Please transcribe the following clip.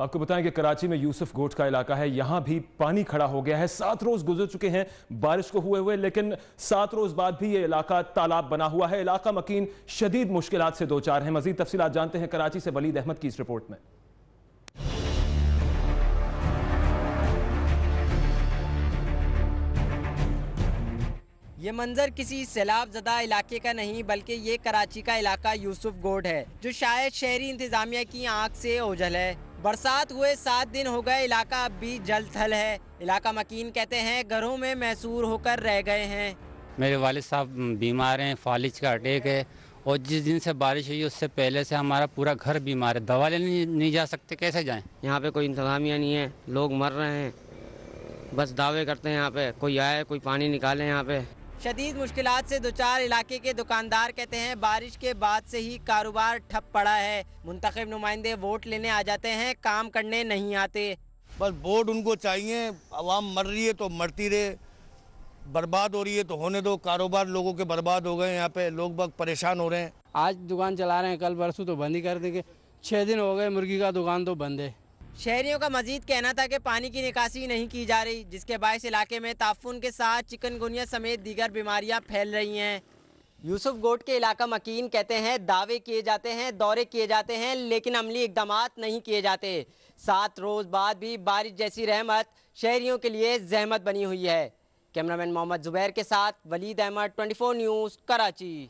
आपको बताएं कि कराची में यूसुफ गोट का इलाका है यहां भी पानी खड़ा हो गया है सात रोज गुजर चुके हैं बारिश को हुए हुए लेकिन सात रोज बाद भी ये इलाका तालाब बना हुआ है इलाका मकीन शदीद मुश्किल से दो चार है मजीद तफसी जानते हैं कराची से वलीद अहमद की इस रिपोर्ट में ये मंजर किसी सैलाब जदा इलाके का नहीं बल्कि ये कराची का इलाका यूसुफ गोड है जो शायद शहरी इंतजामिया की आंख से ओझल है बरसात हुए सात दिन हो गए इलाका अब भी जल थल है इलाका मकीन कहते हैं घरों में मैसूर होकर रह गए हैं मेरे वालिद साहब बीमार हैं फालिज का अटैक है और जिस दिन से बारिश हुई उससे पहले से हमारा पूरा घर बीमार है दवा लेने नहीं, नहीं जा सकते कैसे जाएं यहाँ पे कोई इंतजामिया नहीं है लोग मर रहे हैं बस दावे करते हैं यहाँ पे कोई आए कोई पानी निकाले यहाँ पे शदीद मुश्किल से दो चार इलाके के दुकानदार कहते हैं बारिश के बाद से ही कारोबार ठप पड़ा है मुंतखब नुमाइंदे वोट लेने आ जाते हैं काम करने नहीं आते बस वोट उनको चाहिए आवाम मर रही है तो मरती रहे बर्बाद हो रही है तो होने दो कारोबार लोगों के बर्बाद हो गए यहाँ पे लोग बहुत परेशान हो रहे हैं आज दुकान चला रहे हैं कल परसों तो बंद ही कर देंगे छः दिन हो गए मुर्गी का दुकान तो बंद है शहरियों का मजीद कहना था कि पानी की निकासी नहीं की जा रही जिसके बायस इलाके में ताफुन के साथ चिकनगुनिया समेत दीगर बीमारियां फैल रही हैं यूसुफ गोट के इलाका मकीन कहते हैं दावे किए जाते हैं दौरे किए जाते हैं लेकिन अमली इकदाम नहीं किए जाते सात रोज़ बाद भी बारिश जैसी रहमत शहरियों के लिए जहमत बनी हुई है कैमरामैन मोहम्मद जुबैर के साथ वलीद अहमद 24 न्यूज़ कराची